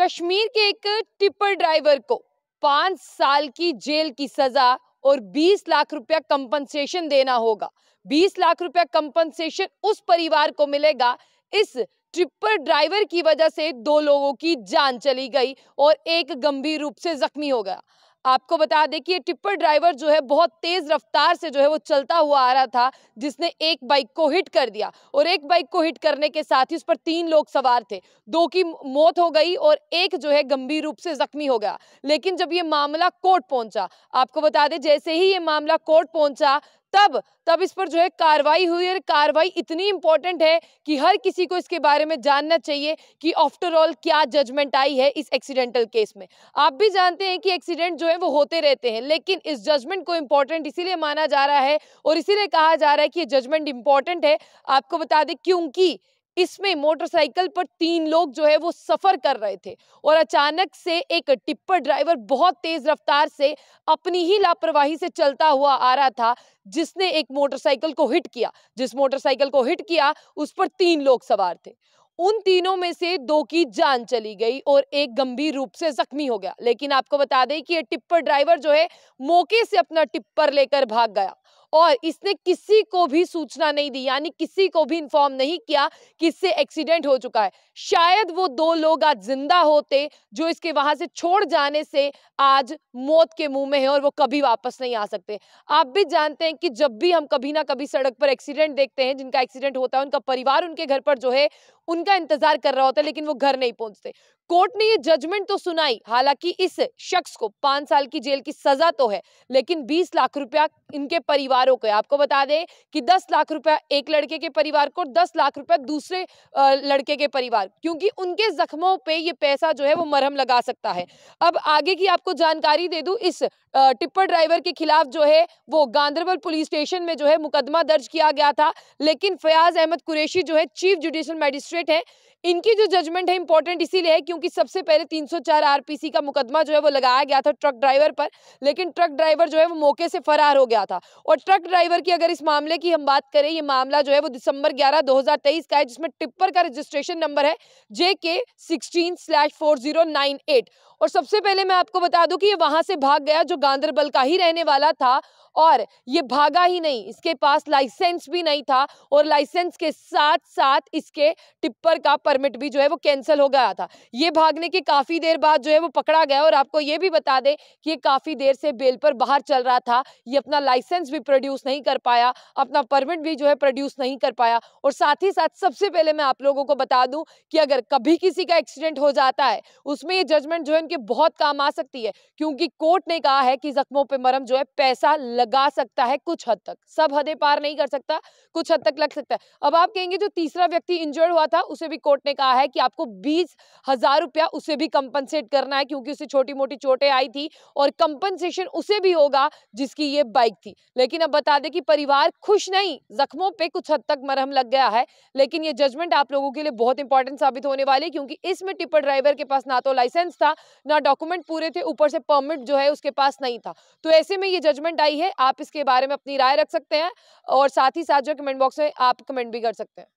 कश्मीर के एक tipper driver को पांच साल की जेल की सजा और 20 लाख रुपया कंपनसेशन देना होगा 20 लाख रुपया कंपनसेशन उस परिवार को मिलेगा इस ट्रिपर ड्राइवर की वजह से दो लोगों की जान चली गई और एक गंभीर रूप से जख्मी हो गया आपको बता दें कि ये टिप्पर ड्राइवर जो है बहुत तेज रफ्तार से जो है वो चलता हुआ आ रहा था जिसने एक बाइक को हिट कर दिया और एक बाइक को हिट करने के साथ ही उस पर तीन लोग सवार थे दो की मौत हो गई और एक जो है गंभीर रूप से जख्मी हो गया लेकिन जब ये मामला कोर्ट पहुंचा आपको बता दें जैसे ही ये मामला कोर्ट पहुंचा तब तब इस पर जो है कार्रवाई हुई और कार्रवाई इतनी इंपॉर्टेंट है कि हर किसी को इसके बारे में जानना चाहिए कि आफ्टर ऑल क्या जजमेंट आई है इस एक्सीडेंटल केस में आप भी जानते हैं कि एक्सीडेंट जो है वो होते रहते हैं लेकिन इस जजमेंट को इंपॉर्टेंट इसीलिए माना जा रहा है और इसीलिए कहा जा रहा है कि ये जजमेंट इंपॉर्टेंट है आपको बता दें क्योंकि इसमें मोटरसाइकिल पर तीन लोग जो है वो सफर कर रहे थे और अचानक से एक टिप्पर ड्राइवर बहुत तेज रफ्तार से अपनी ही लापरवाही से चलता हुआ आ रहा था जिसने एक मोटरसाइकिल को हिट किया जिस मोटरसाइकिल को हिट किया उस पर तीन लोग सवार थे उन तीनों में से दो की जान चली गई और एक गंभीर रूप से जख्मी हो गया लेकिन आपको बता दें कि ये टिप्पर ड्राइवर जो है मौके से अपना टिप्पर लेकर भाग गया और इसने किसी को भी सूचना नहीं दी यानी किसी को भी इन्फॉर्म नहीं किया कि इससे एक्सीडेंट हो चुका है शायद वो दो लोग आज जिंदा होते जो इसके वहां से छोड़ जाने से आज मौत के मुंह में है और वो कभी वापस नहीं आ सकते आप भी जानते हैं कि जब भी हम कभी ना कभी सड़क पर एक्सीडेंट देखते हैं जिनका एक्सीडेंट होता है उनका परिवार उनके घर पर जो है उनका इंतजार कर रहा होता है लेकिन वो घर नहीं पहुंचते कोर्ट ने ये जजमेंट तो सुनाई हालांकि इस शख्स को पांच साल की जेल की सजा तो है लेकिन 20 लाख रुपया इनके परिवारों को आपको बता दें कि 10 लाख रुपया एक लड़के के परिवार को 10 लाख रुपया दूसरे लड़के के परिवार क्योंकि उनके जख्मों पे ये पैसा जो है वो मरहम लगा सकता है अब आगे की आपको जानकारी दे दू इस टिप्पर ड्राइवर के खिलाफ जो है वो गांधरबल पुलिस स्टेशन में जो है मुकदमा दर्ज किया गया था लेकिन फयाज अहमद कुरेशी जो है चीफ जुडिशियल मैजिस्ट्रेट है इनकी जो जजमेंट है इंपॉर्टेंट इसीलिए है क्योंकि सबसे पहले 304 आरपीसी का मुकदमा जो है वो लगाया गया था ट्रक ड्राइवर पर लेकिन ट्रक ड्राइवर जो है वो मौके से फरार हो गया था और ट्रक ड्राइवर की अगर इस मामले की हम बात करें ये मामला जो है वो दिसंबर 11 2023 का है जिसमें टिप्पर का रजिस्ट्रेशन नंबर है जे के और सबसे पहले मैं आपको बता दूं कि ये वहां से भाग गया जो गांधरबल का ही रहने वाला था और ये भागा ही नहीं इसके पास लाइसेंस भी नहीं था और लाइसेंस के साथ साथ इसके टिप्पर का परमिट भी जो है वो कैंसिल हो गया था ये भागने के काफ़ी देर बाद जो है वो पकड़ा गया और आपको ये भी बता दें कि ये काफ़ी देर से बेल पर बाहर चल रहा था ये अपना लाइसेंस भी प्रोड्यूस नहीं कर पाया अपना परमिट भी जो है प्रोड्यूस नहीं कर पाया और साथ ही साथ सबसे पहले मैं आप लोगों को बता दूं कि अगर कभी किसी का एक्सीडेंट हो जाता है उसमें ये जजमेंट जो है उनके बहुत काम आ सकती है क्योंकि कोर्ट ने कहा है कि जख्मों पर मरम जो है पैसा लगा सकता है कुछ हद तक सब हदें पार नहीं कर सकता कुछ हद तक लग सकता है अब आप कहेंगे जो तीसरा व्यक्ति इंजर्ड हुआ था उसे भी कोर्ट ने कहा है कि आपको बीस हजार रुपया उसे भी कंपनसेट करना है क्योंकि उसे छोटी मोटी चोटें आई थी और कंपनसेशन उसे भी होगा जिसकी ये बाइक थी लेकिन अब बता दें कि परिवार खुश नहीं जख्मों पे कुछ हद तक मरहम लग गया है लेकिन ये जजमेंट आप लोगों के लिए बहुत इंपॉर्टेंट साबित होने वाली है क्योंकि इसमें टिप्पण ड्राइवर के पास ना तो लाइसेंस था ना डॉक्यूमेंट पूरे थे ऊपर से परमिट जो है उसके पास नहीं था तो ऐसे में ये जजमेंट आई है आप इसके बारे में अपनी राय रख सकते हैं और साथ ही साथ जो कमेंट बॉक्स में आप कमेंट भी कर सकते हैं